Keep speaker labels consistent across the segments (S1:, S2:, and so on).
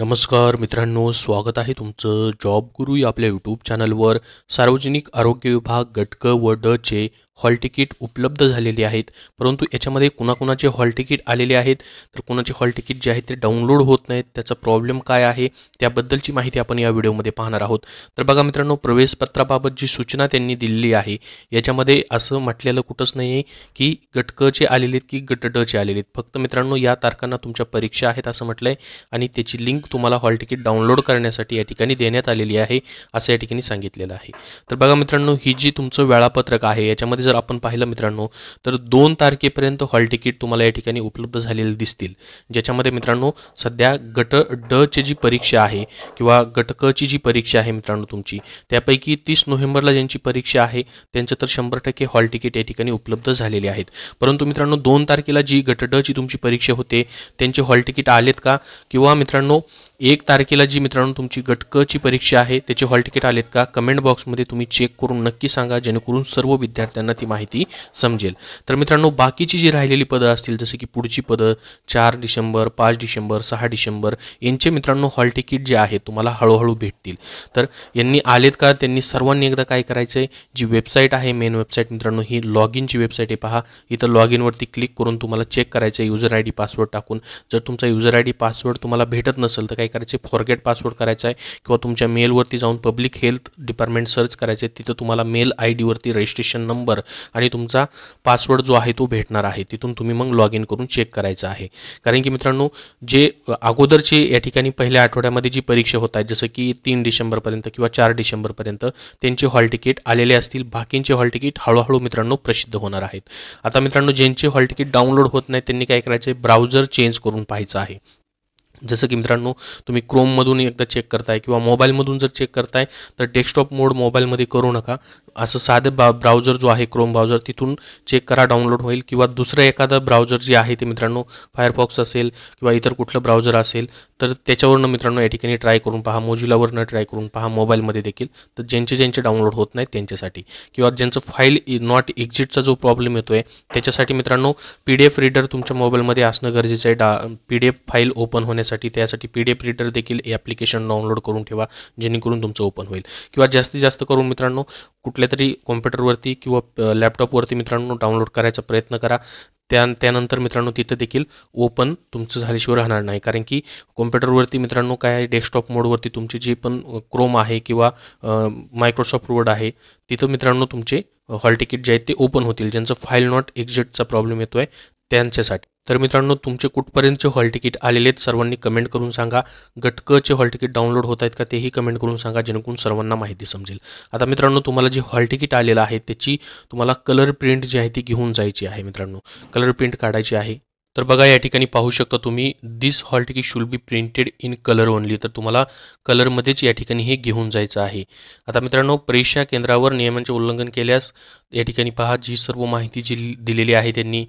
S1: नमस्कार मित्रांनो स्वागत आहे तुमचं जॉब गुरु या आपल्या यूट्यूब चॅनलवर सार्वजनिक आरोग्य विभाग गटक व ड चे हॉल तिकीट उपलब्ध झालेली आहेत परंतु याच्यामध्ये कुणाकुणाचे हॉल तिकीट आलेले आहेत तर कुणाचे हॉल तिकीट जे आहेत ते डाउनलोड होत नाहीत त्याचा प्रॉब्लेम काय आहे त्याबद्दलची माहिती आपण या व्हिडिओमध्ये पाहणार आहोत तर बघा मित्रांनो प्रवेशपत्राबाबत जी सूचना त्यांनी दिलेली आहे याच्यामध्ये असं म्हटलेलं कुठंच नाही आहे की गटकचे आलेले आहेत की गट गटडचे आलेले आहेत फक्त मित्रांनो या तारखांना तुमच्या परीक्षा आहेत असं म्हटलं आहे आणि त्याची लिंक तुम्हाला हॉल तिकीट डाउनलोड करण्यासाठी या ठिकाणी देण्यात आलेली आहे असं या ठिकाणी सांगितलेलं आहे तर बघा मित्रांनो ही जी तुमचं वेळापत्रक आहे याच्यामध्ये जर आपण पाहिलं मित्रांनो तर दोन तारखेपर्यंत हॉल तिकीट तुम्हाला या ठिकाणी उपलब्ध झालेले दिसतील ज्याच्यामध्ये मित्रांनो सध्या गट ड ची जी परीक्षा आहे किंवा गट ची जी परीक्षा आहे मित्रांनो तुमची त्यापैकी तीस नोव्हेंबरला ज्यांची परीक्षा आहे त्यांचं तर शंभर टक्के हॉल तिकीट या ठिकाणी उपलब्ध झालेले आहेत परंतु मित्रांनो दोन तारखेला जी गट डची तुमची परीक्षा होते त्यांचे हॉल तिकीट आलेत का किंवा मित्रांनो एक तारखेला जी मित्रांनो तुमची गट क ची परीक्षा आहे त्याचे हॉल तिकीट आलेत का कमेंट बॉक्समध्ये तुम्ही चेक करून नक्की सांगा जेणेकरून सर्व विद्यार्थ्यांना ती माहिती समजेल तर मित्रांनो बाकीची जी राहिलेली पदं असतील जसे की पुढची पदं चार डिसेंबर पाच डिसेंबर सहा डिसेंबर यांचे मित्रांनो हॉल तिकीट जे आहे तुम्हाला हळूहळू भेटतील तर यांनी आलेत का त्यांनी सर्वांनी एकदा काय करायचं जी वेबसाईट आहे मेन वेबसाईट मित्रांनो ही लॉग इनची वेबसाईट आहे पहा इथं लॉग इनवरती क्लिक करून तुम्हाला चेक करायचं आहे युजर आय डी पासवर्ड टाकून जर तुमचा युजर आय डी पासवर्ड तुम्हाला भेटत नसेल तर काय करायचे फॉरगेट पासवर्ड करायचा आहे किंवा तुमच्या मेलवरती जाऊन पब्लिक हेल्थ डिपार्टमेंट सर्च करायचे तिथं तुम्हाला मेल आय डीवरती रजिस्ट्रेशन नंबर आणि तुमचा पासवर्ड जो आहे तो भेटणार आहे तिथून तुम्ही मग लॉग इन करून चेक करायचा आहे कारण की मित्रांनो जे अगोदरचे या ठिकाणी पहिल्या आठवड्यामध्ये जी परीक्षा होत आहेत जसं की तीन डिसेंबरपर्यंत किंवा चार डिसेंबरपर्यंत त्यांचे हॉल तिकीट आलेले असतील बाकींचे हॉल तिकीट हळूहळू मित्रांनो प्रसिद्ध होणार आहेत आता मित्रांनो ज्यांचे हॉल तिकीट डाउनलोड होत नाही त्यांनी काय करायचे आहे चेंज करून पाहायचं आहे जसं की मित्रांनो तुम्ही क्रोममधून एकदा चेक करता है कि मोबाइल मोबाईलमधून जर चेक करता है तो डेस्कटॉप मोड मोबाइल मे करू ना असं साधे बा ब्राउझर जो है क्रोम ब्राउजर तिथु चेक करा डाउनलोड होल कि दुसरं एखाद ब्राउजर जी है तो मित्रों फायरफॉक्स असेल किंवा इतर कुठलं ब्राउझर असेल तर त्याच्यावरनं मित्रांनो या ठिकाणी ट्राय पहा मोज्युलावरनं ट्राय करून पहा मोबाईलमध्ये देखील तर ज्यांचे ज्यांचे डाउनलोड होत नहीं कि किंवा ज्यांचं फाईल नॉट एक्झिटचा जो प्रॉब्लम येतो आहे त्याच्यासाठी मित्रांनो पी डी एफ रीडर तुम्हार मोबाइल असणं गरजेचं आहे डा P D F file open होने करण्यासाठी त्यासाठी पी डी एफ देखील हे ॲप्लिकेशन डाउनलोड करून ठेवा जेणेकरून तुमचं ओपन होईल किंवा जास्तीत जास्त करून मित्रांनो कुठल्या तरी कॉम्प्युटरवरती किंवा लॅपटॉपवरती मित्रांनो डाउनलोड करायचा प्रयत्न करा त्या त्यानंतर मित्रांनो तिथं देखील ओपन तुमचं झाल्याशिवाय राहणार नाही कारण की कॉम्प्युटरवरती मित्रांनो काय डेस्कटॉप मोडवरती तुमची जी पण क्रोम आहे किंवा मायक्रोसॉफ्ट वर्ड आहे तिथं मित्रांनो तुमचे हॉल तिकीट जे आहेत ते ओपन होतील ज्यांचं फाईल नॉट एक्झिटचा प्रॉब्लेम येतो आहे त्यांच्यासाठी तर मित्रांनो तुमचे कुठपर्यंतचे हॉल तिकीट आलेले आहेत सर्वांनी कमेंट करून सांगा गटकचे हॉल तिकीट डाउनलोड होत आहेत का तेही कमेंट करून सांगा जेणेकरून सर्वांना माहिती समजेल आता मित्रांनो तुम्हाला जे हॉल तिकीट आलेलं आहे त्याची तुम्हाला कलर प्रिंट जी आहे ती घेऊन जायची आहे मित्रांनो कलर प्रिंट काढायची आहे तर बघा या ठिकाणी पाहू शकता तुम्ही this hall ticket should be printed in colour only तर तुम्हाला कलरमध्येच या ठिकाणी हे घेऊन जायचं आहे आता मित्रांनो परीक्षा केंद्रावर नियमांचे उल्लंघन केल्यास या ठिकाणी पहा जी सर्व माहिती जी दिलेली आहे त्यांनी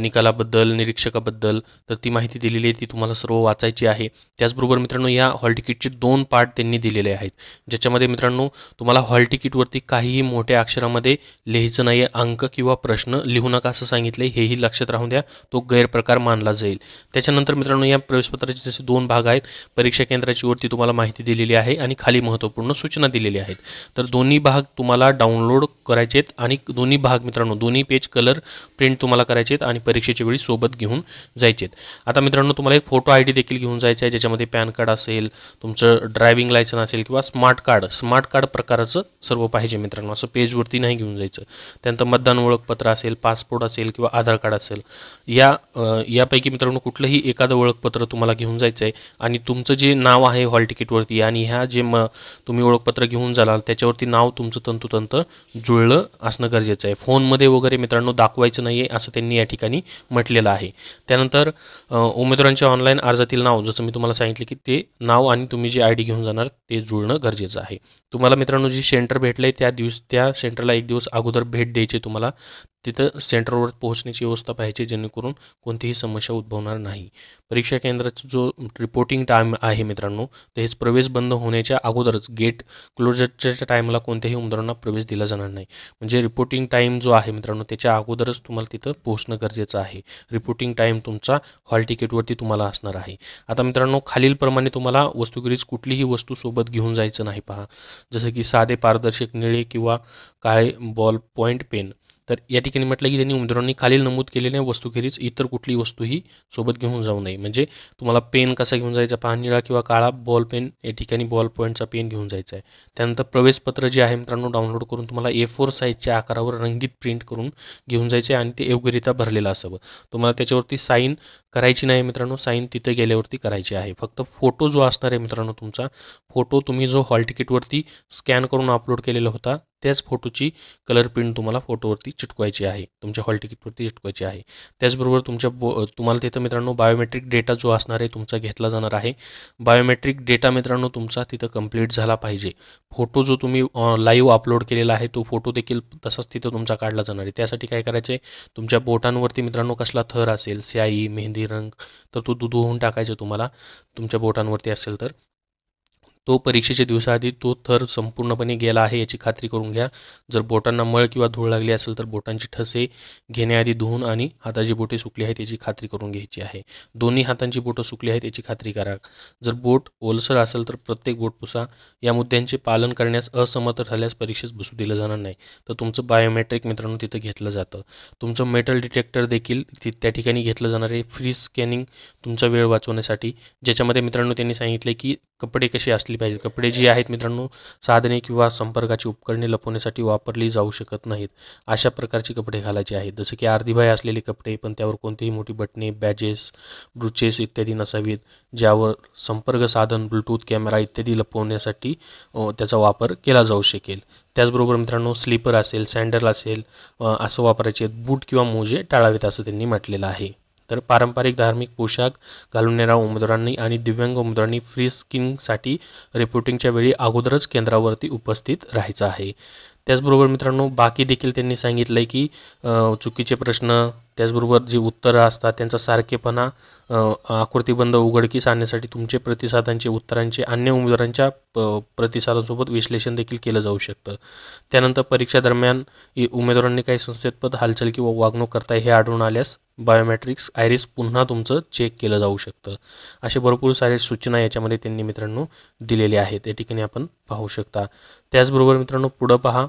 S1: निकालाबद्दल निरीक्षकाबद्दल तर ती माहिती दिलेली आहे ती तुम्हाला सर्व वाचायची आहे त्याचबरोबर मित्रांनो या हॉल तिकीटचे दोन पार्ट त्यांनी दिलेले आहेत ज्याच्यामध्ये मित्रांनो तुम्हाला हॉल तिकीटवरती काहीही मोठ्या अक्षरामध्ये लिहायचं नाही अंक किंवा प्रश्न लिहू नका असं सांगितले हेही लक्षात राहून द्या तो गैर प्रकार मानला जाईल त्याच्यानंतर मित्रांनो या प्रवेशपत्राचे जसे दोन भाग आहेत परीक्षा केंद्राची वरती तुम्हाला माहिती दिलेली आहे आणि खाली महत्त्वपूर्ण सूचना दिलेली आहेत तर दोन्ही भाग तुम्हाला डाउनलोड करायचे आहेत आणि दोन्ही भाग मित्रांनो दोन्ही पेज कलर प्रिंट तुम्हाला करायचे आहेत आणि परीक्षेच्या वेळी सोबत घेऊन जायचे आहेत आता मित्रांनो तुम्हाला एक फोटो आय डी देखील घेऊन जायचं आहे ज्याच्यामध्ये पॅन कार्ड असेल तुमचं ड्रायव्हिंग लायसन असेल किंवा स्मार्ट कार्ड स्मार्ट कार्ड प्रकाराचं सर्व पाहिजे मित्रांनो असं पेजवरती नाही घेऊन जायचं त्यानंतर मतदान ओळखपत्र असेल पासपोर्ट असेल किंवा आधार कार्ड असेल या यापैकी मित्रांनो कुठलंही एखादं ओळखपत्र तुम्हाला घेऊन जायचं आहे आणि तुमचं जे नाव आहे हॉल तिकीटवरती आणि ह्या जे म तुम्ही ओळखपत्र घेऊन जालाल त्याच्यावरती नाव तुमचं तंतोतंत जुळ जुळलं असणं गरजेचं आहे फोनमध्ये वगैरे मित्रांनो दाखवायचं नाही आहे असं त्यांनी या ठिकाणी म्हटलेलं आहे त्यानंतर उमेदवारांच्या ऑनलाईन अर्जातील नाव जसं मी तुम्हाला सांगितलं की ते नाव आणि तुम्ही जे आय डी घेऊन जाणार ते जुळणं गरजेचं आहे तुम्हाला मित्रांनो जी सेंटर भेटलं आहे त्या दिवस त्या सेंटरला एक दिवस अगोदर भेट द्यायची तुम्हाला तिथं सेंटरवर पोहोचण्याची व्यवस्था पाहिजे जेणेकरून कोणतीही समस्या उद्भवणार नाही परीक्षा केंद्राचा जो रिपोर्टिंग टाईम आहे मित्रांनो तेच प्रवेश बंद होण्याच्या अगोदरच गेट क्लोजरच्या टाईमला कोणत्याही उमेदवारांना प्रवेश दिला जाणार नाही म्हणजे रिपोर्टिंग टाईम जो आहे मित्रांनो त्याच्या अगोदरच तुम्हाला तिथं पोहोचणं गरजेचं आहे रिपोर्टिंग टाईम तुमचा हॉल तिकीटवरती तुम्हाला असणार आहे आता मित्रांनो खालीलप्रमाणे तुम्हाला वस्तुगिरीज कुठलीही वस्तू सोबत घेऊन जायचं नाही पहा जसं की साधे पारदर्शक निळे किंवा काळे बॉल पॉइंट पेन तर या ठिकाणी म्हटलं की त्यांनी उमेदवारांनी खालील नमूद केलेल्या वस्तूखेरीज इतर कुठली वस्तूही सोबत घेऊन जाऊ नये म्हणजे तुम्हाला पेन कसा घेऊन जायचा पहा किंवा काळा बॉल पेन या ठिकाणी बॉल पॉईंटचा पेन घेऊन जायचा आहे त्यानंतर प्रवेशपत्र जे आहे मित्रांनो डाउनलोड करून तुम्हाला ए फोर साईजच्या आकारावर रंगीत प्रिंट करून घेऊन जायचे आणि ते योग्यरित्या भरलेलं असावं तुम्हाला त्याच्यावरती साईन करायची नाही मित्रांनो साईन तिथे गेल्यावरती करायची आहे फक्त फोटो जो असणार आहे मित्रांनो तुमचा फोटो तुम्ही जो हॉल तिकीटवरती स्कॅन करून अपलोड केलेला होता त्याच फोटोची कलर प्रिंट तुम्हाला फोटोवरती चिटकवायची आहे तुमच्या हॉल तिकीटवरती चिटकवायची आहे त्याचबरोबर तुमच्या बो तुम्हाला तिथं मित्रांनो बायोमेट्रिक डेटा जो असणार आहे तुमचा घेतला जाणार आहे बायोमेट्रिक डेटा मित्रांनो तुमचा तिथं कंप्लीट झाला पाहिजे फोटो जो तुम्ही लाईव्ह अपलोड केलेला आहे तो फोटो देखील तसाच तिथं तुमचा काढला जाणार आहे त्यासाठी काय करायचं आहे तुमच्या बोटांवरती मित्रांनो कसला थर असेल स्याई मेहंदी रंग तर तो दुधवून टाकायचं तुम्हाला तुमच्या बोटांवरती असेल तर तो परीक्षेच्या दिवसाआधी तो थर संपूर्णपणे गेला आहे याची खात्री करून घ्या जर बोटांना मळ किंवा धूळ लागली असेल तर बोटांची ठसे घेण्याआधी धुवून आणि हाताची बोटे सुकली आहेत याची खात्री करून घ्यायची आहे दोन्ही हातांची बोटं सुकली आहेत याची खात्री करा जर बोट ओलसर असेल तर प्रत्येक बोट पुसा या मुद्द्यांचे पालन करण्यास असमर्थ ठरल्यास परीक्षेस बसू दिलं जाणार नाही तर तुमचं बायोमेट्रिक मित्रांनो तिथं घेतलं जातं तुमचं मेटल डिटेक्टर देखील त्या ठिकाणी घेतलं जाणार आहे फ्री स्कॅनिंग तुमचा वेळ वाचवण्यासाठी ज्याच्यामध्ये मित्रांनो त्यांनी सांगितले की कपडे कसे असले पाहिजे कपडे जी आहेत मित्रांनो साधने किंवा संपर्काची उपकरणे लपवण्यासाठी वापरली जाऊ शकत नाहीत अशा प्रकारचे कपडे घालायचे आहेत जसे की अर्धीभाय असलेले कपडे पण त्यावर कोणतीही मोठी बटणे बॅजेस ब्रुचेस इत्यादी नसावीत ज्यावर संपर्क साधन ब्लूटूथ कॅमेरा इत्यादी लपवण्यासाठी त्याचा वापर केला जाऊ शकेल त्याचबरोबर मित्रांनो स्लीपर असेल सँडल असेल असं वापरायचे आहेत बूट किंवा मोजे टाळावेत असं त्यांनी म्हटलेलं आहे तर पारंपरिक धार्मिक पोशाख घालून येणाऱ्या उमेदवारांनी आणि दिव्यांग उमेदवारांनी फ्री स्किंगसाठी रिपोर्टिंगच्या वेळी अगोदरच केंद्रावरती उपस्थित राहायचं आहे त्याचबरोबर मित्रांनो बाकी देखील त्यांनी सांगितलं आहे की चुकीचे प्रश्न त्याचबरोबर जी उत्तरं असतात त्यांचा सारखेपणा आकृतीबंध उघडकीस आणण्यासाठी तुमचे प्रतिसादांचे उत्तरांचे अन्य उमेदवारांच्या प प्रतिसादासोबत विश्लेषण देखील केलं जाऊ शकतं त्यानंतर परीक्षा दरम्यान उमेदवारांनी काही संस्थेत्पद हालचाल किंवा वागणूक करताय हे आढळून आल्यास बायोमॅट्रिक्स आयरिस पुन्हा तुमचं चेक केलं जाऊ शकतं असे भरपूर सारे सूचना याच्यामध्ये त्यांनी मित्रांनो दिलेल्या आहेत या ठिकाणी आपण पाहू शकता त्याचबरोबर मित्रांनो पुढं पहा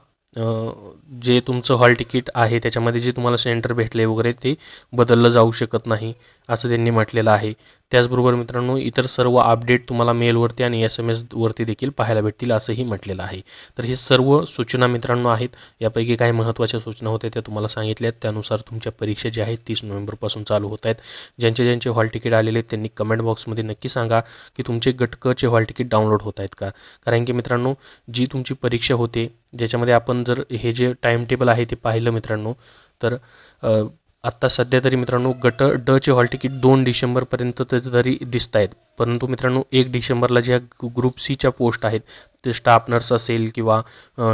S1: जे तुमचं हॉल तिकीट आहे त्याच्यामध्ये जे तुम्हाला सेंटर भेटले वगैरे ते बदललं जाऊ शकत नाही असं त्यांनी म्हटलेलं आहे त्याचबरोबर मित्रांनो इतर सर्व अपडेट तुम्हाला मेलवरती आणि एस एम एसवरती देखील पाहायला भेटतील असंही म्हटलेलं आहे तर हे सर्व सूचना मित्रांनो आहेत यापैकी काही महत्त्वाच्या सूचना होत्या त्या तुम्हाला आहेत त्यानुसार तुमच्या परीक्षा ज्या आहेत तीस नोव्हेंबरपासून चालू होत आहेत ज्यांचे ज्यांचे हॉल तिकीट आलेले आहेत त्यांनी कमेंट बॉक्समध्ये नक्की सांगा की तुमचे गटकचे हॉल तिकीट डाउनलोड होत आहेत का कारण की मित्रांनो जी तुमची परीक्षा होते ज्याच्यामध्ये आपण जर हे जे टाईमटेबल टेबल आहे ते पाहिलं मित्रांनो तर आत्ता सध्या तरी मित्रांनो गट चे हॉल तिकीट दोन डिसेंबरपर्यंत तरी दिसत आहेत परंतु मित्रांनो एक डिसेंबरला ज्या ग्रुप सीच्या पोस्ट आहेत ते स्टाफ नर्स असेल किंवा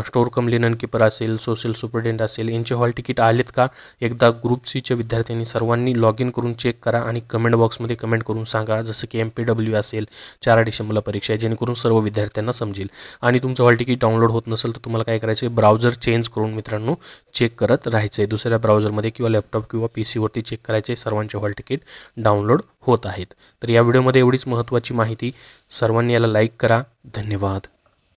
S1: स्टोर कम लिनन किपर असेल सोशल सुपरिटेंडंट असेल यांचे हॉल तिकीट आलेत का एकदा ग्रुप सीच्या विद्यार्थ्यांनी सर्वांनी लॉग इन करून चेक करा आणि कमेंट बॉक्समध्ये कमेंट करून सांगा जसं की एम पी डब्ल्यू असेल चार डिसेंबरला परीक्षा आहे जेणेकरून सर्व विद्यार्थ्यांना समजेल आणि तुमचं हॉल तिकीट डाउनलोड होत नसेल तर तुम्हाला काय करायचं आहे ब्राउझर चेंज करून मित्रांनो चेक करत राहायचं आहे दुसऱ्या ब्राउझरमध्ये किंवा लॅपटॉप किंवा पी सीवरती चेक करायचे सर्वांचे हॉल तिकीट डाउनलोड होत आहेत तर या व्हिडिओमध्ये एवढीच महत्त्वाची माहिती सर्वांनी याला लाईक करा धन्यवाद